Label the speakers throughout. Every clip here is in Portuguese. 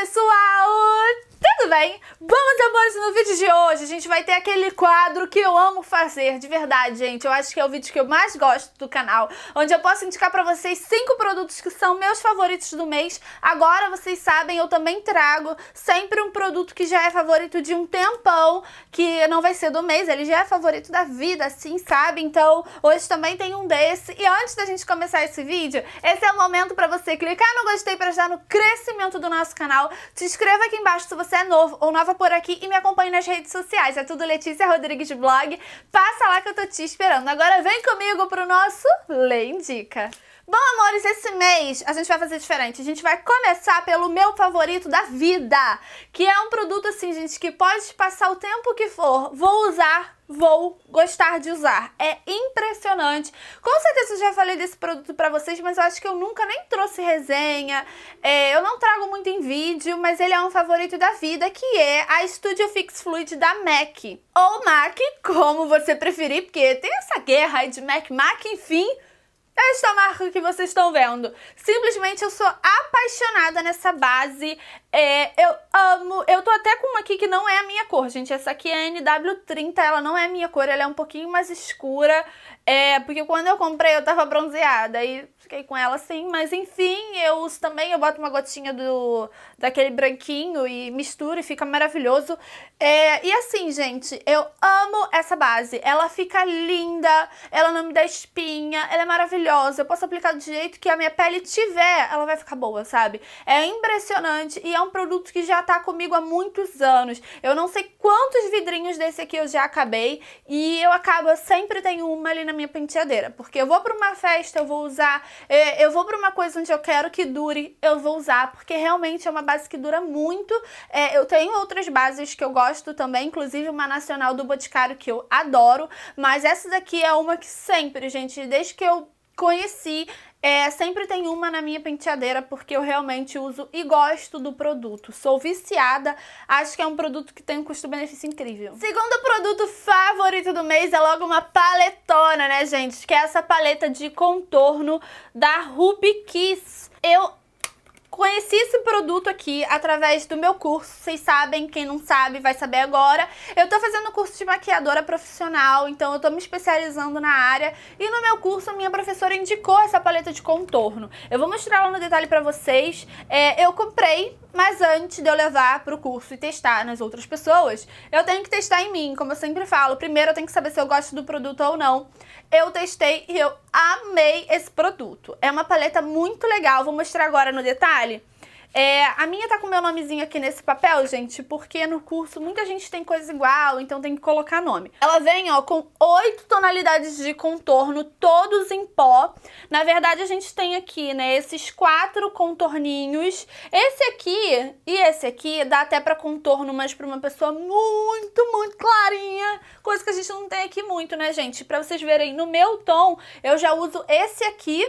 Speaker 1: pessoal! bem? Bons amores, tá no é vídeo de hoje a gente vai ter aquele quadro que eu amo fazer, de verdade, gente. Eu acho que é o vídeo que eu mais gosto do canal, onde eu posso indicar pra vocês cinco produtos que são meus favoritos do mês. Agora, vocês sabem, eu também trago sempre um produto que já é favorito de um tempão, que não vai ser do mês, ele já é favorito da vida, assim, sabe? Então, hoje também tem um desse. E antes da gente começar esse vídeo, esse é o momento pra você clicar no gostei pra ajudar no crescimento do nosso canal. Se inscreva aqui embaixo se você é novo novo ou nova por aqui e me acompanhe nas redes sociais. É tudo Letícia Rodrigues Blog. Passa lá que eu tô te esperando. Agora vem comigo pro nosso Lê Indica. Bom, amores, esse mês a gente vai fazer diferente. A gente vai começar pelo meu favorito da vida, que é um produto assim, gente, que pode passar o tempo que for. Vou usar, vou gostar de usar. É impressionante. Com certeza eu já falei desse produto pra vocês, mas eu acho que eu nunca nem trouxe resenha. É, eu não trago muito em vídeo, mas ele é um favorito da vida, que é a Studio Fix Fluid da MAC. Ou MAC, como você preferir, porque tem essa guerra aí de MAC, MAC, enfim esta marca que vocês estão vendo. Simplesmente eu sou apaixonada nessa base. É, eu amo. Eu tô até com uma aqui que não é a minha cor, gente. Essa aqui é NW30, ela não é a minha cor, ela é um pouquinho mais escura. É, porque quando eu comprei eu tava bronzeada e fiquei com ela assim. Mas enfim, eu uso também, eu boto uma gotinha do daquele branquinho e misturo e fica maravilhoso. É, e assim, gente, eu amo essa base. Ela fica linda, ela não me dá espinha, ela é maravilhosa. Eu posso aplicar do jeito que a minha pele tiver, ela vai ficar boa, sabe? É impressionante e é é um produto que já tá comigo há muitos anos. Eu não sei quantos vidrinhos desse aqui eu já acabei e eu acabo, eu sempre tenho uma ali na minha penteadeira, porque eu vou para uma festa, eu vou usar, é, eu vou para uma coisa onde eu quero que dure, eu vou usar, porque realmente é uma base que dura muito. É, eu tenho outras bases que eu gosto também, inclusive uma nacional do Boticário que eu adoro, mas essa daqui é uma que sempre, gente, desde que eu conheci, é, sempre tem uma na minha penteadeira porque eu realmente uso e gosto do produto. Sou viciada, acho que é um produto que tem um custo-benefício incrível. Segundo produto favorito do mês é logo uma paletona, né, gente? Que é essa paleta de contorno da Ruby Kiss. Eu Conheci esse produto aqui através do meu curso. Vocês sabem, quem não sabe vai saber agora. Eu tô fazendo curso de maquiadora profissional, então eu tô me especializando na área. E no meu curso, a minha professora indicou essa paleta de contorno. Eu vou mostrar ela no detalhe pra vocês. É, eu comprei, mas antes de eu levar pro curso e testar nas outras pessoas, eu tenho que testar em mim, como eu sempre falo. Primeiro eu tenho que saber se eu gosto do produto ou não. Eu testei e eu amei esse produto. É uma paleta muito legal. Vou mostrar agora no detalhe detalhe. É, a minha tá com meu nomezinho aqui nesse papel, gente, porque no curso muita gente tem coisa igual, então tem que colocar nome. Ela vem, ó, com oito tonalidades de contorno, todos em pó. Na verdade, a gente tem aqui, né, esses quatro contorninhos. Esse aqui e esse aqui dá até pra contorno, mas pra uma pessoa muito, muito clarinha. Coisa que a gente não tem aqui muito, né, gente? Pra vocês verem, no meu tom, eu já uso esse aqui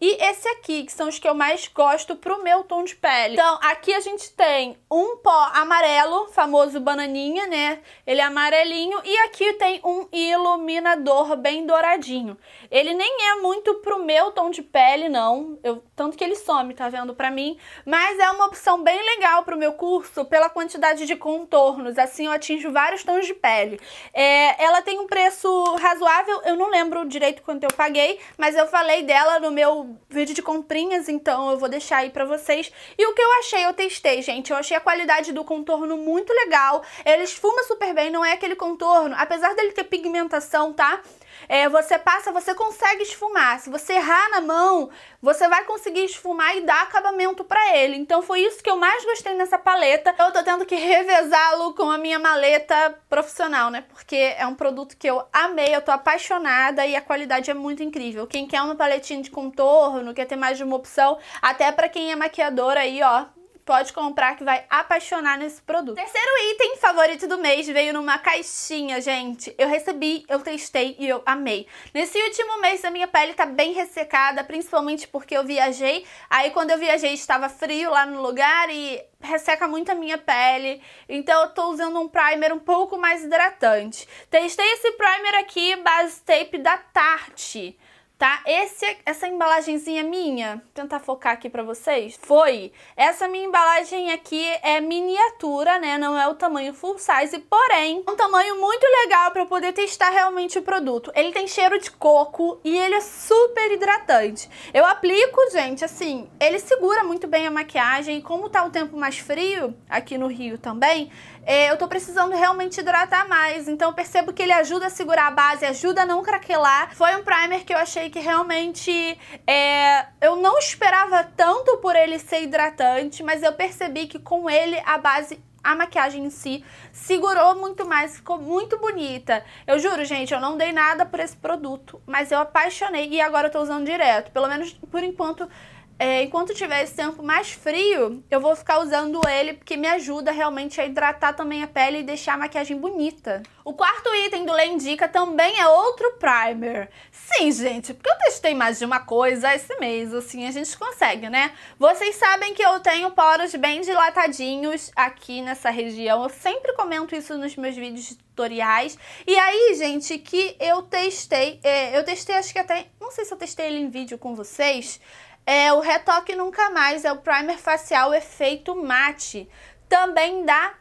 Speaker 1: e esse aqui, que são os que eu mais gosto pro meu tom de pele. Então, aqui a gente tem um pó amarelo, famoso bananinha, né? Ele é amarelinho. E aqui tem um iluminador bem douradinho. Ele nem é muito pro meu tom de pele, não. Eu, tanto que ele some, tá vendo, pra mim. Mas é uma opção bem legal pro meu curso pela quantidade de contornos. Assim eu atinjo vários tons de pele. É, ela tem um preço razoável. Eu não lembro direito quanto eu paguei, mas eu falei dela no meu vídeo de comprinhas, então eu vou deixar aí pra vocês. E o que eu achei, eu testei, gente. Eu achei a qualidade do contorno muito legal. Ele esfuma super bem, não é aquele contorno. Apesar dele ter pigmentação, tá? é, você passa, você consegue esfumar. Se você errar na mão, você vai conseguir esfumar e dar acabamento para ele. Então foi isso que eu mais gostei nessa paleta. Eu tô tendo que revezá-lo com a minha maleta profissional, né? Porque é um produto que eu amei, eu tô apaixonada e a qualidade é muito incrível. Quem quer uma paletinha de contorno, quer ter mais de uma opção, até para quem é maquiadora aí, ó, Pode comprar que vai apaixonar nesse produto. Terceiro item favorito do mês veio numa caixinha, gente. Eu recebi, eu testei e eu amei. Nesse último mês a minha pele tá bem ressecada, principalmente porque eu viajei. Aí quando eu viajei estava frio lá no lugar e resseca muito a minha pele. Então eu tô usando um primer um pouco mais hidratante. Testei esse primer aqui, base tape da Tarte tá? Esse, essa embalagenzinha minha, tentar focar aqui pra vocês, foi. Essa minha embalagem aqui é miniatura, né? Não é o tamanho full size, porém, é um tamanho muito legal pra eu poder testar realmente o produto. Ele tem cheiro de coco e ele é super hidratante. Eu aplico, gente, assim, ele segura muito bem a maquiagem como tá o tempo mais frio, aqui no Rio também, é, eu tô precisando realmente hidratar mais. Então percebo que ele ajuda a segurar a base, ajuda a não craquelar. Foi um primer que eu achei que realmente é, eu não esperava tanto por ele ser hidratante, mas eu percebi que com ele a base a maquiagem em si segurou muito mais, ficou muito bonita. Eu juro, gente, eu não dei nada por esse produto, mas eu apaixonei e agora eu tô usando direto. Pelo menos por enquanto é, enquanto tiver esse tempo mais frio, eu vou ficar usando ele porque me ajuda realmente a hidratar também a pele e deixar a maquiagem bonita. O quarto item do Lei Indica também é outro primer. Sim, gente, porque eu testei mais de uma coisa esse mês, assim, a gente consegue, né? Vocês sabem que eu tenho poros bem dilatadinhos aqui nessa região. Eu sempre comento isso nos meus vídeos tutoriais. E aí, gente, que eu testei, é, eu testei acho que até, não sei se eu testei ele em vídeo com vocês, é o Retoque Nunca Mais, é o primer facial efeito mate, também da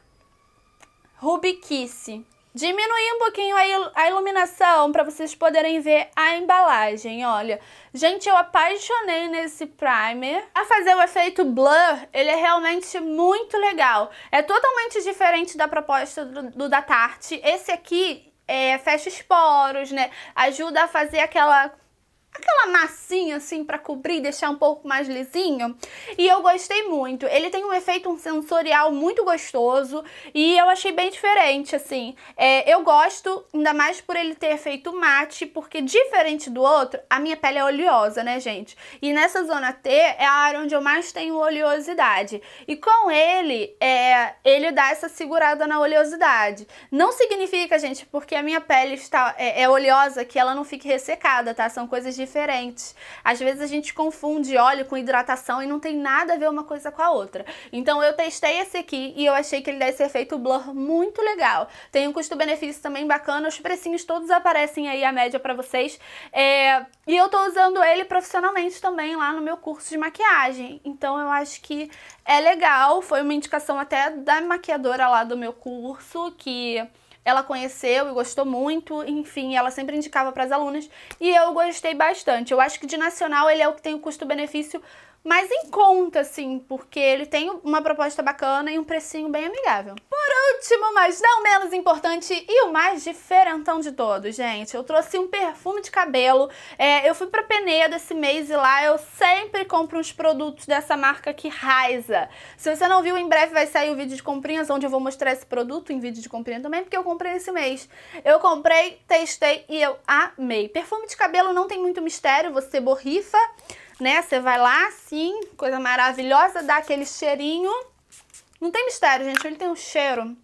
Speaker 1: Ruby Kiss. Diminuir um pouquinho a, iluminação para vocês poderem ver a embalagem, olha. Gente, eu apaixonei nesse primer. A fazer o efeito blur, ele é realmente muito legal. É totalmente diferente da proposta do, do da Tarte. Esse aqui é, fecha os poros, né? Ajuda a fazer aquela aquela massinha assim para cobrir, deixar um pouco mais lisinho. E eu gostei muito. Ele tem um efeito sensorial muito gostoso e eu achei bem diferente, assim. É, eu gosto, ainda mais por ele ter efeito mate, porque diferente do outro, a minha pele é oleosa, né, gente? E nessa zona T é a área onde eu mais tenho oleosidade. E com ele, é, ele dá essa segurada na oleosidade. Não significa, gente, porque a minha pele está, é, é oleosa que ela não fique ressecada, tá? São coisas diferentes diferentes. Às vezes a gente confunde óleo com hidratação e não tem nada a ver uma coisa com a outra. Então eu testei esse aqui e eu achei que ele deve ser feito blur muito legal. Tem um custo-benefício também bacana, os precinhos todos aparecem aí a média para vocês. É... E eu tô usando ele profissionalmente também lá no meu curso de maquiagem. Então eu acho que é legal, foi uma indicação até da maquiadora lá do meu curso que ela conheceu e gostou muito, enfim, ela sempre indicava para as alunas e eu gostei bastante. Eu acho que de nacional ele é o que tem o custo-benefício mas em conta, assim, porque ele tem uma proposta bacana e um precinho bem amigável. Por último, mas não menos importante e o mais diferentão de todos, gente, eu trouxe um perfume de cabelo. É, eu fui pra Peneda esse mês e lá eu sempre compro uns produtos dessa marca que Raiza. Se você não viu, em breve vai sair o vídeo de comprinhas, onde eu vou mostrar esse produto em vídeo de comprinha também, porque eu comprei esse mês. Eu comprei, testei e eu amei. Perfume de cabelo não tem muito mistério, você borrifa né? Você vai lá assim, coisa maravilhosa, dá aquele cheirinho. Não tem mistério, gente, ele tem um cheiro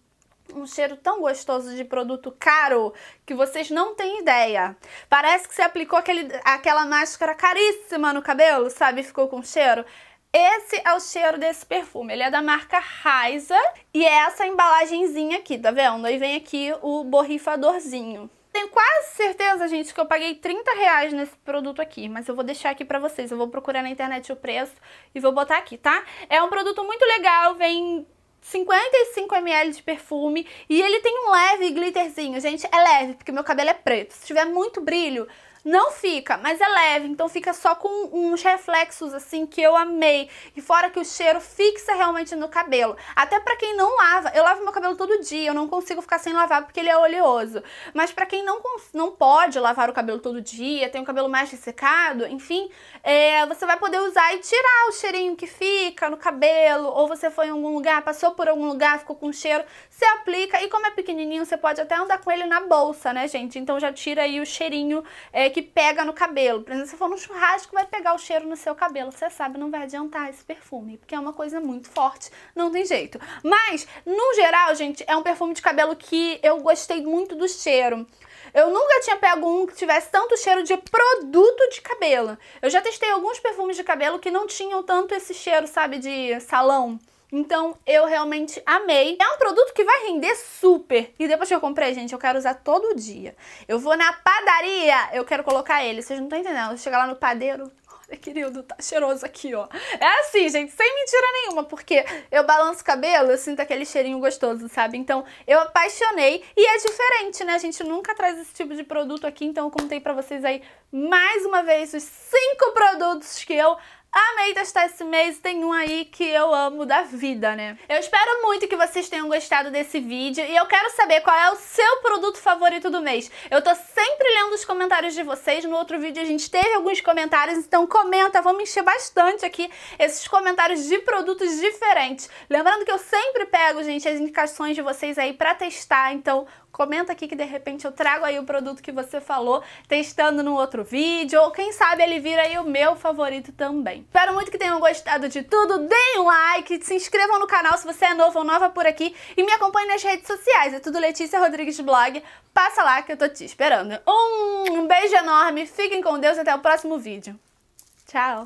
Speaker 1: um cheiro tão gostoso de produto caro que vocês não têm ideia. Parece que você aplicou aquele, aquela máscara caríssima no cabelo, sabe? Ficou com cheiro. Esse é o cheiro desse perfume. Ele é da marca Raiza e é essa embalagenzinha aqui, tá vendo? Aí vem aqui o borrifadorzinho tenho quase certeza, gente, que eu paguei 30 reais nesse produto aqui, mas eu vou deixar aqui pra vocês. Eu vou procurar na internet o preço e vou botar aqui, tá? É um produto muito legal, vem 55ml de perfume e ele tem um leve glitterzinho. Gente, é leve, porque meu cabelo é preto. Se tiver muito brilho, não fica, mas é leve, então fica só com uns reflexos assim que eu amei. E fora que o cheiro fixa realmente no cabelo. Até para quem não lava, eu lavo meu cabelo todo dia, eu não consigo ficar sem lavar porque ele é oleoso. Mas para quem não, não pode lavar o cabelo todo dia, tem o cabelo mais ressecado, enfim, é, você vai poder usar e tirar o cheirinho que fica no cabelo, ou você foi em algum lugar, passou por algum lugar, ficou com cheiro, você aplica e como é pequenininho, você pode até andar com ele na bolsa, né, gente? Então já tira aí o cheirinho é, que pega no cabelo. Por exemplo, se for um churrasco, vai pegar o cheiro no seu cabelo. Você sabe, não vai adiantar esse perfume, porque é uma coisa muito forte, não tem jeito. Mas, no geral, gente, é um perfume de cabelo que eu gostei muito do cheiro. Eu nunca tinha pego um que tivesse tanto cheiro de produto de cabelo. Eu já testei alguns perfumes de cabelo que não tinham tanto esse cheiro, sabe, de salão. Então eu realmente amei. É um produto que vai render super. E depois que eu comprei, gente, eu quero usar todo dia. Eu vou na padaria, eu quero colocar ele. Vocês não estão entendendo. chega lá no padeiro, Olha, querido, tá cheiroso aqui, ó. É assim, gente, sem mentira nenhuma, porque eu balanço o cabelo, eu sinto aquele cheirinho gostoso, sabe? Então, eu apaixonei e é diferente, né? A gente nunca traz esse tipo de produto aqui, então eu contei pra vocês aí mais uma vez os cinco produtos que eu Amei testar esse mês, tem um aí que eu amo da vida, né? Eu espero muito que vocês tenham gostado desse vídeo e eu quero saber qual é o seu produto favorito do mês. Eu tô sempre lendo os comentários de vocês, no outro vídeo a gente teve alguns comentários, então comenta, vamos encher bastante aqui esses comentários de produtos diferentes. Lembrando que eu sempre pego, gente, as indicações de vocês aí pra testar, então comenta aqui que de repente eu trago aí o produto que você falou, testando no outro vídeo, ou quem sabe ele vira aí o meu favorito também. Espero muito que tenham gostado de tudo, deem um like, se inscrevam no canal se você é novo ou nova por aqui e me acompanhe nas redes sociais, é tudo Letícia Rodrigues Blog, passa lá que eu tô te esperando. Um beijo enorme, fiquem com Deus até o próximo vídeo. Tchau!